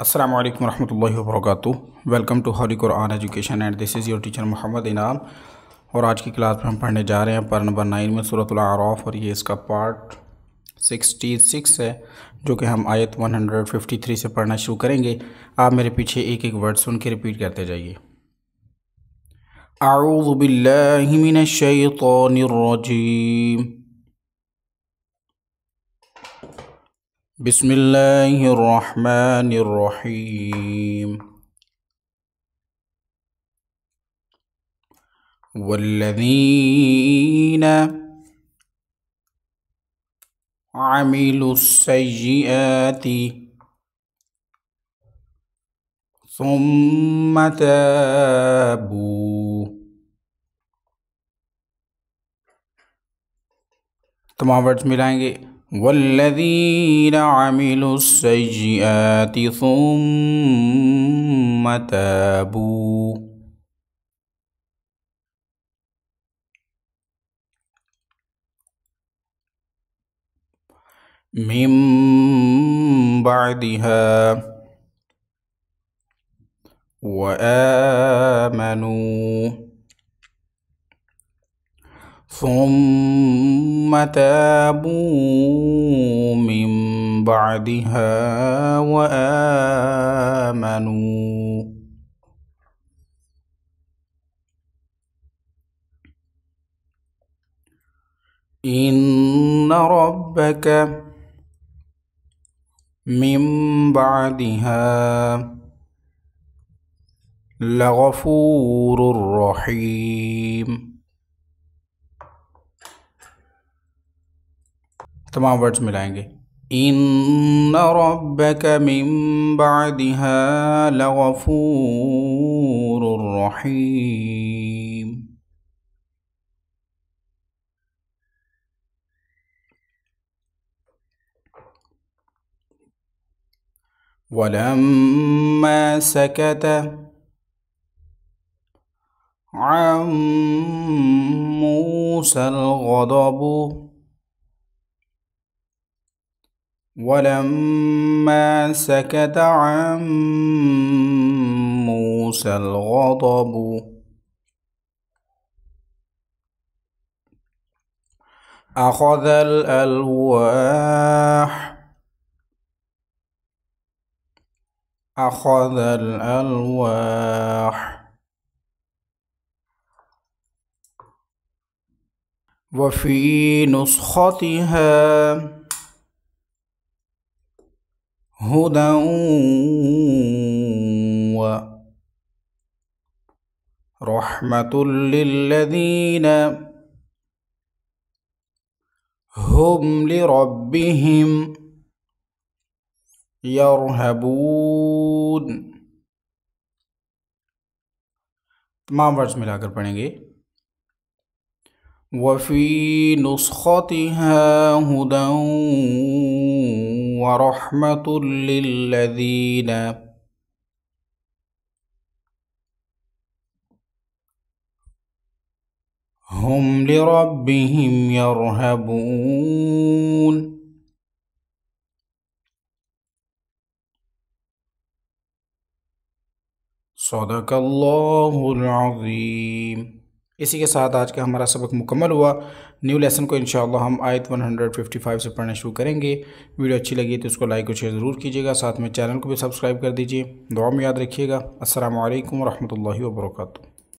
असलम वरहमल वर्क welcome to holy Quran education and this is your teacher Mohammad Inam और आज की क्लास में हम पढ़ने जा रहे हैं पर नंबर नाइन में सूरत सूरतलारफ और ये इसका पार्ट सिक्सटी सिक्स है जो कि हम आयत वन हंड्रेड फिफ्टी थ्री से पढ़ना शुरू करेंगे आप मेरे पीछे एक एक वर्ड सुन के रिपीट करते जाइए आऊज़बिल्लिमिनशैतरजीम بسم الله الرحمن الرحيم والذين عملوا السيئات ثم تابوا تمام ملائیں گے والذين عملوا السيئات ثم تابوا من بعدها وامنوا ثم تابوا من بعدها وآمنوا إن ربك من بعدها لغفور رحيم تمام ورڈز ملائیں گے ان ربك من بعدها لغفور رحيم ولما سكت عن موسى الغضب ولما سكت عن موسى الغضب أخذ الألواح أخذ الألواح وفي نسختها هدى ورحمة للذين هم لربهم يرهبون ملا کر پڑھیں گے وفي نسختها هدى ورحمة للذين هم لربهم يرهبون صدق الله العظيم इसी के साथ आज का हमारा सबक मुकम्मल हुआ न्यू लेसन को इंशाल्लाह हम आयत 155 से पढ़ना शुरू करेंगे वीडियो अच्छी लगी तो उसको लाइक और शेयर ज़रूर कीजिएगा साथ में चैनल को भी सब्सक्राइब कर दीजिए दुआ में याद रखिएगा असलकम वरहमल वर्का